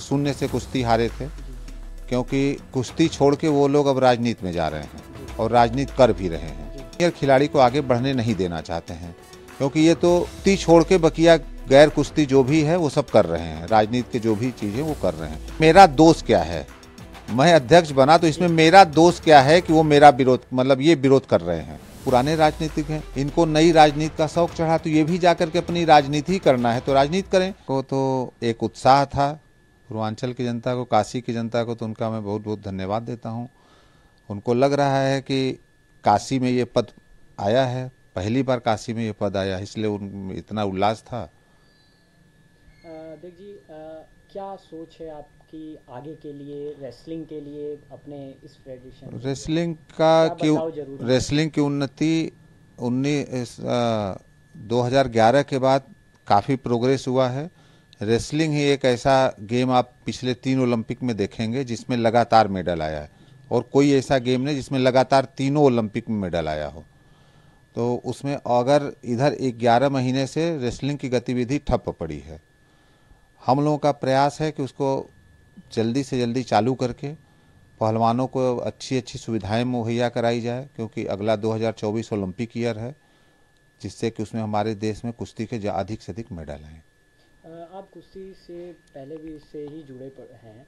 शून्य से कुश्ती हारे थे क्योंकि कुश्ती छोड़ के वो लोग अब राजनीति में जा रहे हैं और राजनीति कर भी रहे हैं ये खिलाड़ी को आगे बढ़ने नहीं देना चाहते हैं क्योंकि ये तो कुश्ती छोड़ के बकिया गैर कुश्ती जो भी है वो सब कर रहे हैं राजनीति के जो भी चीज़ें वो कर रहे हैं मेरा दोष क्या है मैं अध्यक्ष बना तो इसमें मेरा दोष क्या है कि वो मेरा विरोध मतलब ये विरोध कर रहे हैं पुराने राजनीतिक हैं इनको नई राजनीति का शौक चढ़ा तो ये भी जा करके अपनी राजनीति करना है तो राजनीति करें को तो एक उत्साह था पूर्वांचल की जनता को काशी की जनता को तो उनका मैं बहुत बहुत धन्यवाद देता हूँ उनको लग रहा है कि काशी में ये पद आया है पहली बार काशी में ये पद आया इसलिए उन इतना उल्लास था देख जी आ, क्या सोच है आपकी आगे के लिए रेसलिंग के लिए अपने इस फेडरेशन रेसलिंग का क्यों रेसलिंग की उन्नति उन्नीस 2011 के बाद काफ़ी प्रोग्रेस हुआ है रेसलिंग ही एक ऐसा गेम आप पिछले तीन ओलंपिक में देखेंगे जिसमें लगातार मेडल आया है और कोई ऐसा गेम नहीं जिसमें लगातार तीनों ओलंपिक में मेडल आया हो तो उसमें अगर इधर ग्यारह महीने से रेसलिंग की गतिविधि ठप पड़ी है हम लोगों का प्रयास है कि उसको जल्दी से जल्दी चालू करके पहलवानों को अच्छी अच्छी सुविधाएं मुहैया कराई जाए क्योंकि अगला 2024 ओलंपिक ईयर है जिससे कि उसमें हमारे देश में कुश्ती के अधिक से अधिक मेडल आएँ आप कुश्ती से पहले भी इससे ही जुड़े हैं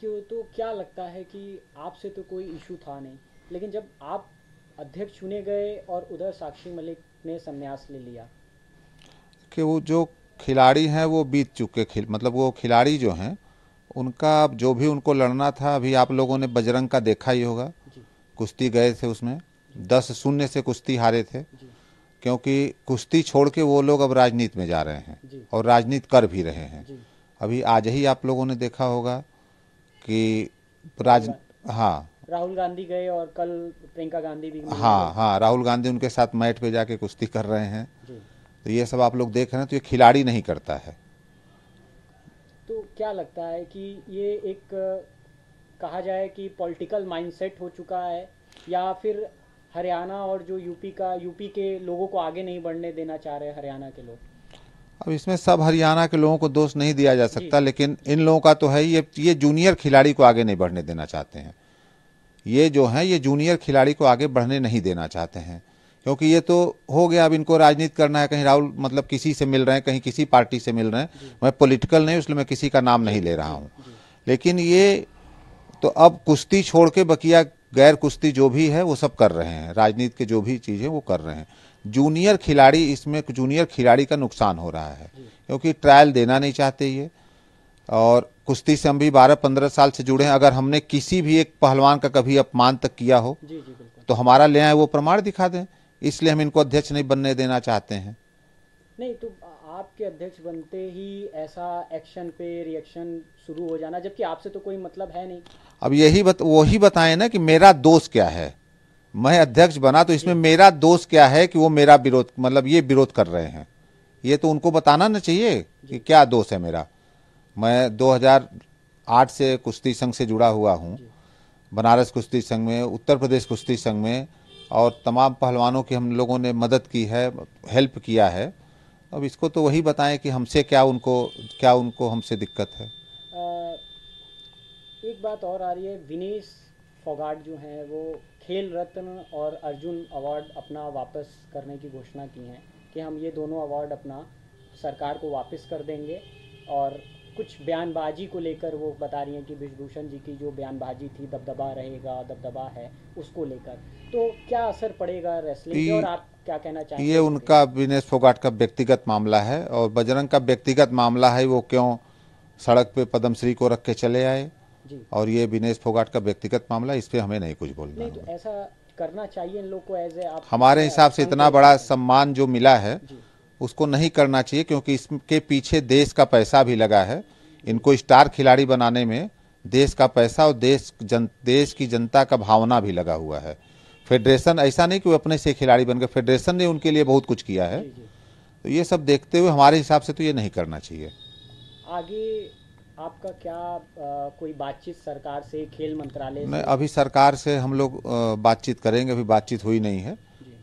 क्यों तो क्या लगता है कि आपसे तो कोई इशू था नहीं लेकिन जब आप अध्यक्ष चुने गए और उधर साक्षी मलिक ने संन्यास ले लिया कि वो जो खिलाड़ी हैं वो बीत चुके खिल मतलब वो खिलाड़ी जो हैं उनका जो भी उनको लड़ना था अभी आप लोगों ने बजरंग का देखा ही होगा कुश्ती गए थे उसमें दस शून्य से कुश्ती हारे थे जी। क्योंकि कुश्ती छोड़ के वो लोग अब राजनीति में जा रहे हैं और राजनीति कर भी रहे हैं अभी आज ही आप लोगों ने देखा होगा कि राज हाँ राहुल गांधी गए और कल प्रियंका गांधी भी हाँ हाँ राहुल गांधी उनके साथ मैट पे जाके कुश्ती कर रहे हैं तो ये सब आप लोग देख रहे हैं तो ये खिलाड़ी नहीं करता है तो क्या लगता है कि ये एक कहा जाए कि पॉलिटिकल माइंडसेट हो चुका है या फिर हरियाणा और जो यूपी का यूपी के लोगों को आगे नहीं बढ़ने देना चाह रहे हरियाणा के लोग अब इसमें सब हरियाणा के लोगों को दोष नहीं दिया जा सकता लेकिन इन लोगों का तो है ये ये जूनियर खिलाड़ी को आगे नहीं बढ़ने देना चाहते हैं ये जो है ये जूनियर खिलाड़ी को आगे बढ़ने नहीं देना चाहते हैं क्योंकि ये तो हो गया अब इनको राजनीति करना है कहीं राहुल मतलब किसी से मिल रहे हैं कहीं किसी पार्टी से मिल रहे हैं मैं पॉलिटिकल नहीं उसलिए मैं किसी का नाम नहीं ले रहा हूँ लेकिन ये तो अब कुश्ती छोड़ के बकिया गैर कुश्ती जो भी है वो सब कर रहे हैं राजनीति के जो भी चीज़ें वो कर रहे हैं जूनियर खिलाड़ी इसमें जूनियर खिलाड़ी का नुकसान हो रहा है क्योंकि ट्रायल देना नहीं चाहते ये और कुश्ती से हम भी बारह पंद्रह साल से जुड़े हैं अगर हमने किसी भी एक पहलवान का कभी अपमान तक किया हो जी, जी, तो हमारा ले आए वो प्रमाण दिखा दें इसलिए हम इनको अध्यक्ष नहीं बनने देना चाहते हैं नहीं तो आपके अध्यक्ष बनते ही ऐसा एक्शन पे रिएक्शन शुरू हो जाना जबकि आपसे तो कोई मतलब है नहीं अब यही बत, वही बताएं ना कि मेरा दोष क्या है मैं अध्यक्ष बना तो इसमें मेरा दोष क्या है कि वो मेरा विरोध मतलब ये विरोध कर रहे हैं ये तो उनको बताना ना चाहिए कि क्या दोष है मेरा मैं 2008 से कुश्ती संघ से जुड़ा हुआ हूँ बनारस कुश्ती संघ में उत्तर प्रदेश कुश्ती संघ में और तमाम पहलवानों की हम लोगों ने मदद की है हेल्प किया है अब इसको तो वही बताएं कि हमसे क्या उनको क्या उनको हमसे दिक्कत है एक बात और आ रही है विनेश फोगाट जो हैं वो खेल रत्न और अर्जुन अवार्ड अपना वापस करने की घोषणा की है कि हम ये दोनों अवार्ड अपना सरकार को वापस कर देंगे और कुछ बयानबाजी को लेकर वो बता रही हैं कि विश्वभूषण जी की जो बयानबाजी थी दबदबा रहेगा दबदबा है उसको लेकर तो क्या असर पड़ेगा रेसलिंग और आप क्या कहना चाहेंगे ये उनका विनेश फोगाट का व्यक्तिगत मामला है और बजरंग का व्यक्तिगत मामला है वो क्यों सड़क पे पद्मश्री को रख के चले आए और ये विनेश फोगाट का व्यक्तिगत मामला इस पर हमें नहीं कुछ बोलना नहीं, तो ऐसा करना चाहिए इन लोग को एज ए हमारे हिसाब से इतना बड़ा सम्मान जो मिला है उसको नहीं करना चाहिए क्योंकि इसके पीछे देश का पैसा भी लगा है इनको स्टार खिलाड़ी बनाने में देश का पैसा और देश जन देश की जनता का भावना भी लगा हुआ है फेडरेशन ऐसा नहीं कि वो अपने से खिलाड़ी बन गए फेडरेशन ने उनके लिए बहुत कुछ किया है तो ये सब देखते हुए हमारे हिसाब से तो ये नहीं करना चाहिए आगे आपका क्या आ, कोई बातचीत सरकार से खेल मंत्रालय में अभी सरकार से हम लोग बातचीत करेंगे अभी बातचीत हुई नहीं है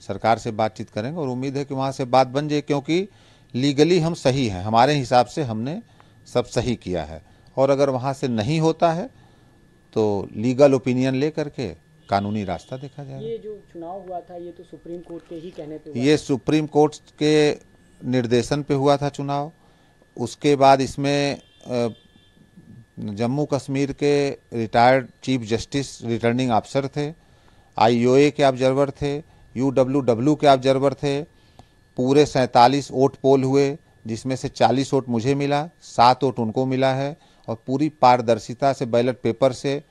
सरकार से बातचीत करेंगे और उम्मीद है कि वहाँ से बात बन जाए क्योंकि लीगली हम सही हैं हमारे हिसाब से हमने सब सही किया है और अगर वहाँ से नहीं होता है तो लीगल ओपिनियन ले करके कानूनी रास्ता देखा जाएगा ये जो चुनाव हुआ था ये तो सुप्रीम कोर्ट के ही कहने पे ये सुप्रीम कोर्ट के निर्देशन पे हुआ था चुनाव उसके बाद इसमें जम्मू कश्मीर के रिटायर्ड चीफ जस्टिस रिटर्निंग अफसर थे आईओए के ऑब्जर्वर थे यूडब्ल्यूडब्ल्यू के ऑब्जर्वर थे पूरे सैंतालीस वोट पोल हुए जिसमें से चालीस वोट मुझे मिला सात वोट उनको मिला है और पूरी पारदर्शिता से बैलेट पेपर से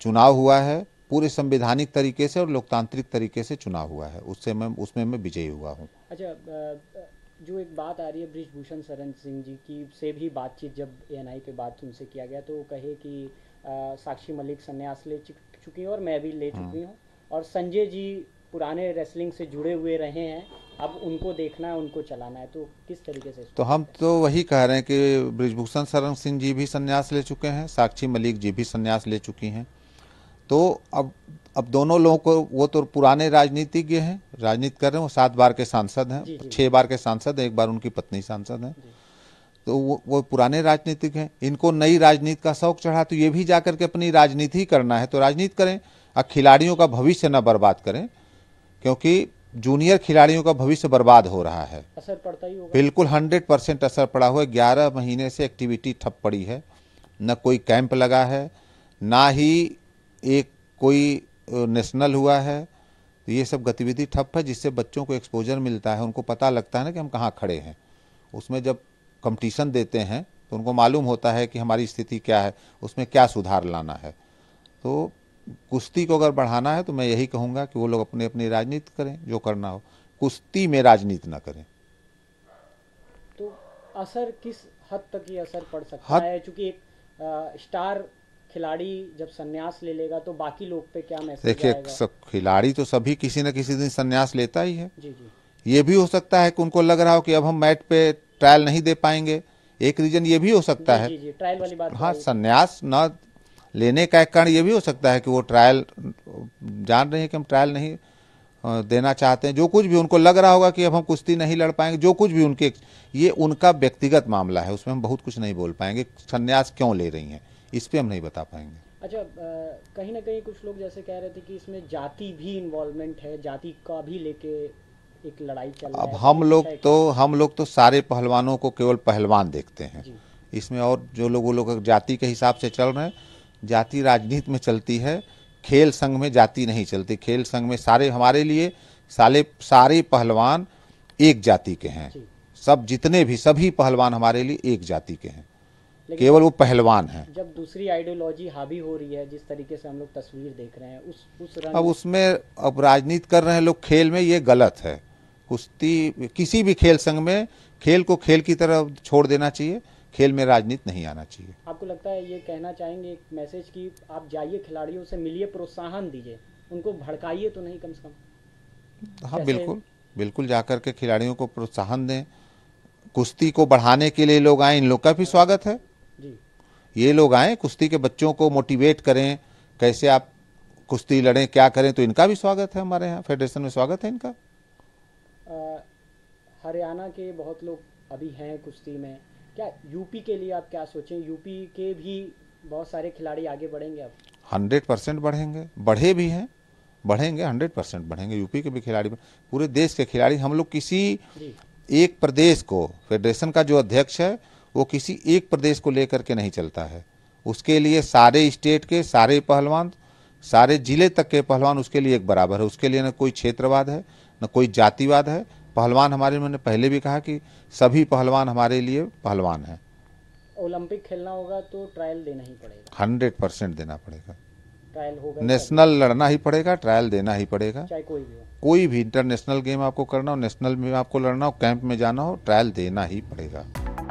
चुनाव हुआ है पूरे संवैधानिक तरीके से और लोकतांत्रिक तरीके से चुनाव हुआ है उससे मैं उसमें मैं विजयी हुआ हूँ अच्छा जो एक बात आ रही है ब्रिजभूषण शरण सिंह जी की से भी बातचीत जब ए के बाद उनसे किया गया तो वो कहे कि आ, साक्षी मलिक संन्यास ले चुकी हैं और मैं भी ले चुकी हम्म। हूँ और संजय जी पुराने रेसलिंग से जुड़े हुए रहे हैं अब उनको देखना है उनको चलाना है तो किस तरीके से तो हम तो वही कह रहे हैं कि ब्रिजभूषण शरण सिंह जी भी संन्यास ले चुके हैं साक्षी मलिक जी भी संन्यास ले चुकी हैं तो अब अब दोनों लोगों को वो तो पुराने राजनीतिज्ञ हैं राजनीति कर रहे हैं वो सात बार के सांसद हैं छह बार के सांसद हैं एक बार उनकी पत्नी सांसद हैं तो वो वो पुराने राजनीतिक हैं इनको नई राजनीति का शौक चढ़ा तो ये भी जा करके अपनी राजनीति ही करना है तो राजनीति करें और खिलाड़ियों का भविष्य ना बर्बाद करें क्योंकि जूनियर खिलाड़ियों का भविष्य बर्बाद हो रहा है असर पड़ता ही होगा बिल्कुल हंड्रेड परसेंट असर पड़ा हुआ है ग्यारह महीने से एक्टिविटी ठप पड़ी है न कोई कैंप लगा है ना ही एक कोई नेशनल हुआ है तो ये सब गतिविधि ठप है जिससे बच्चों को एक्सपोजर मिलता है उनको पता लगता है ना कि हम कहाँ खड़े हैं उसमें जब कंपटीशन देते हैं तो उनको मालूम होता है कि हमारी स्थिति क्या है उसमें क्या सुधार लाना है तो कुश्ती को अगर बढ़ाना है तो मैं यही कहूँगा कि वो लोग अपने अपनी राजनीति करें जो करना हो कुश्ती में राजनीति ना करें तो असर किस हद तक ये असर पड़ सकता हद... है चूँकि स्टार खिलाड़ी जब संन्यास ले लेगा तो बाकी लोग पे क्या मैसेज देखिए खिलाड़ी तो सभी किसी न किसी दिन संन्यास लेता ही है जी जी ये भी हो सकता है कि उनको लग रहा हो कि अब हम मैट पे ट्रायल नहीं दे पाएंगे एक रीजन ये भी हो सकता है जी, जी, ट्रायल वाली बात हाँ संन्यास न लेने का एक कारण ये भी हो सकता है कि वो ट्रायल जान रहे हैं कि हम ट्रायल नहीं देना चाहते हैं जो कुछ भी उनको लग रहा होगा कि अब हम कुश्ती नहीं लड़ पाएंगे जो कुछ भी उनके ये उनका व्यक्तिगत मामला है उसमें हम बहुत कुछ नहीं बोल पाएंगे संन्यास क्यों ले रही हैं इस पर हम नहीं बता पाएंगे अच्छा कहीं ना कहीं कुछ लोग जैसे कह रहे थे कि इसमें जाति भी इन्वॉल्वमेंट है जाति का भी लेके एक लड़ाई चल अब हम लोग तो हम लोग तो सारे पहलवानों को केवल पहलवान देखते हैं इसमें और जो लोग वो लोग जाति के हिसाब से चल रहे हैं जाति राजनीति में चलती है खेल संघ में जाति नहीं चलती खेल संघ में सारे हमारे लिए साले सारे पहलवान एक जाति के हैं सब जितने भी सभी पहलवान हमारे लिए एक जाति के हैं केवल वो पहलवान है जब दूसरी आइडियोलॉजी हावी हो रही है जिस तरीके से हम लोग तस्वीर देख रहे हैं उस उस रंग अब उसमें अब राजनीति कर रहे हैं लोग खेल में ये गलत है कुश्ती किसी भी खेल संघ में खेल को खेल की तरह छोड़ देना चाहिए खेल में राजनीति नहीं आना चाहिए आपको लगता है ये कहना चाहेंगे एक मैसेज की आप जाइए खिलाड़ियों से मिलिए प्रोत्साहन दीजिए उनको भड़काइए तो नहीं कम से कम हाँ बिल्कुल बिल्कुल जाकर के खिलाड़ियों को प्रोत्साहन दें कुश्ती को बढ़ाने के लिए लोग आए इन लोग का भी स्वागत है ये लोग आए कुश्ती के बच्चों को मोटिवेट करें कैसे आप कुश्ती लड़ें क्या करें तो इनका भी स्वागत है हमारे यहाँ फेडरेशन में स्वागत है इनका हरियाणा के बहुत लोग अभी हैं कुश्ती में क्या यूपी के लिए आप क्या सोचें यूपी के भी बहुत सारे खिलाड़ी आगे बढ़ेंगे अब हंड्रेड परसेंट बढ़ेंगे बढ़े भी हैं बढ़ेंगे हंड्रेड परसेंट बढ़ेंगे यूपी के भी खिलाड़ी पूरे देश के खिलाड़ी हम लोग किसी एक प्रदेश को फेडरेशन का जो अध्यक्ष है वो किसी एक प्रदेश को लेकर के नहीं चलता है उसके लिए सारे स्टेट के सारे पहलवान सारे जिले तक के पहलवान उसके लिए एक बराबर है उसके लिए न कोई क्षेत्रवाद है न कोई जातिवाद है पहलवान हमारे मैंने पहले भी कहा कि सभी पहलवान हमारे लिए पहलवान है ओलंपिक खेलना होगा तो ट्रायल देना ही पड़ेगा हंड्रेड परसेंट देना पड़ेगा ट्रायल होगा तो नेशनल लड़ना ही पड़ेगा ट्रायल देना ही पड़ेगा चाहे कोई भी कोई भी इंटरनेशनल गेम आपको करना हो नेशनल में आपको लड़ना हो कैंप में जाना हो ट्रायल देना ही पड़ेगा